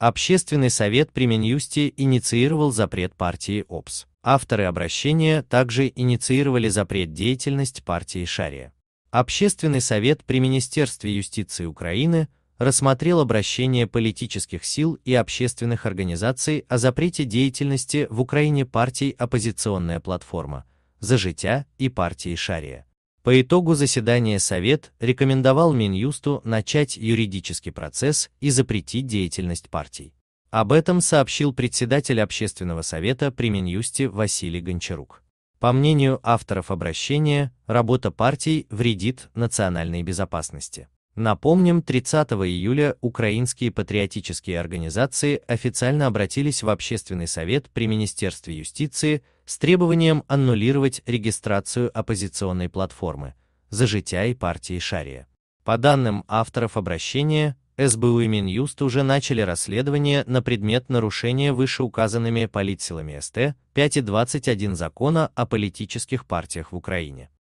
Общественный совет при Минюсте инициировал запрет партии ОПС. Авторы обращения также инициировали запрет деятельности партии Шария. Общественный совет при Министерстве юстиции Украины рассмотрел обращение политических сил и общественных организаций о запрете деятельности в Украине партий «Оппозиционная платформа», «За життя» и партии «Шария». По итогу заседания Совет рекомендовал Минюсту начать юридический процесс и запретить деятельность партий. Об этом сообщил председатель Общественного совета при Минюсте Василий Гончарук. По мнению авторов обращения, работа партий вредит национальной безопасности. Напомним, 30 июля украинские патриотические организации официально обратились в Общественный совет при Министерстве юстиции с требованием аннулировать регистрацию оппозиционной платформы «За життя и партии Шария». По данным авторов обращения, СБУ и Минюст уже начали расследование на предмет нарушения вышеуказанными политсилами СТ 5.21 закона о политических партиях в Украине.